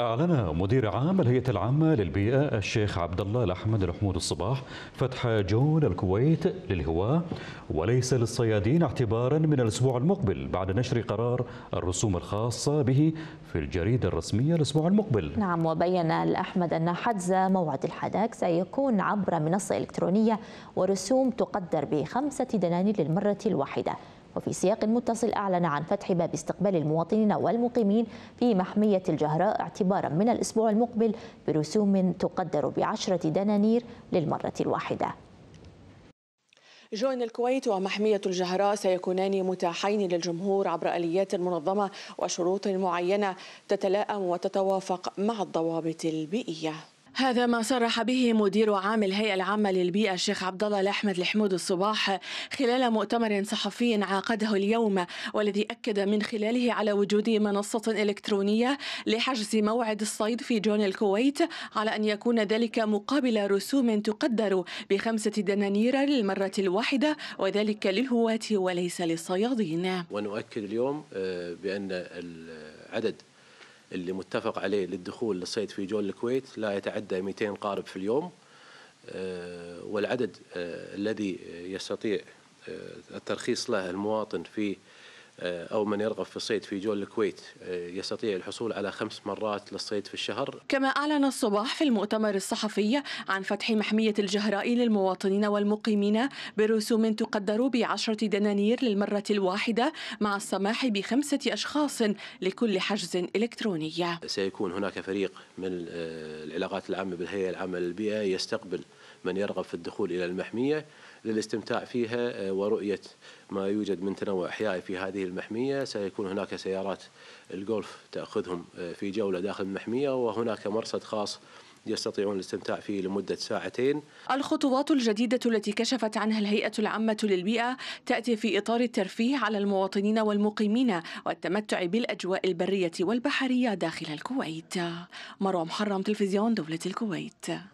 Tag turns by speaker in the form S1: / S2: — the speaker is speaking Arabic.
S1: أعلن مدير عام الهيئة العامة للبيئة الشيخ عبد الله الأحمد الحمود الصباح فتح جول الكويت للهواة وليس للصيادين اعتبارا من الأسبوع المقبل بعد نشر قرار الرسوم الخاصة به في الجريدة الرسمية الأسبوع المقبل نعم وبين الأحمد أن حجز موعد الحداك سيكون عبر منصة إلكترونية ورسوم تقدر بخمسة دنانير للمرة الواحدة وفي سياق متصل أعلن عن فتح باب استقبال المواطنين والمقيمين في محمية الجهراء اعتبارا من الأسبوع المقبل برسوم تقدر بعشرة دنانير للمرة الواحدة
S2: جوين الكويت ومحمية الجهراء سيكونان متاحين للجمهور عبر آليات منظمة وشروط معينة تتلائم وتتوافق مع الضوابط البيئية هذا ما صرح به مدير عام الهيئة العامة للبيئة الشيخ عبد الله الأحمد الحمود الصباح خلال مؤتمر صحفي عقده اليوم والذي أكد من خلاله على وجود منصة إلكترونية لحجز موعد الصيد في جون الكويت على أن يكون ذلك مقابل رسوم تقدر بخمسة دنانير للمرة الواحدة وذلك للهواة وليس للصيادين
S3: ونؤكد اليوم آه، بأن عدد اللي متفق عليه للدخول للصيد في جول الكويت لا يتعدى 200 قارب في اليوم آه، والعدد آه، الذي يستطيع آه، الترخيص له المواطن في آه، أو من يرغب في الصيد في جول الكويت آه، يستطيع الحصول على خمس مرات للصيد في الشهر
S2: كما أعلن الصباح في المؤتمر الصحفي عن فتح محمية الجهراء للمواطنين والمقيمين برسوم تقدر بعشرة دنانير للمرة الواحدة مع السماح بخمسة أشخاص لكل حجز إلكتروني
S3: سيكون هناك فريق من آه، العلاقات العامة بالهيئة العامة للبيئة يستقبل من يرغب في الدخول إلى المحمية للاستمتاع فيها ورؤية ما يوجد من تنوع أحيائي في هذه المحمية سيكون هناك سيارات الجولف تأخذهم آه، في جولة داخل المحمية وهناك مرصد خاص يستطيعون الاستمتاع فيه لمدة ساعتين
S2: الخطوات الجديدة التي كشفت عنها الهيئة العامة للبيئة تأتي في إطار الترفيه على المواطنين والمقيمين والتمتع بالأجواء البرية والبحرية داخل الكويت مروى محرم تلفزيون دولة الكويت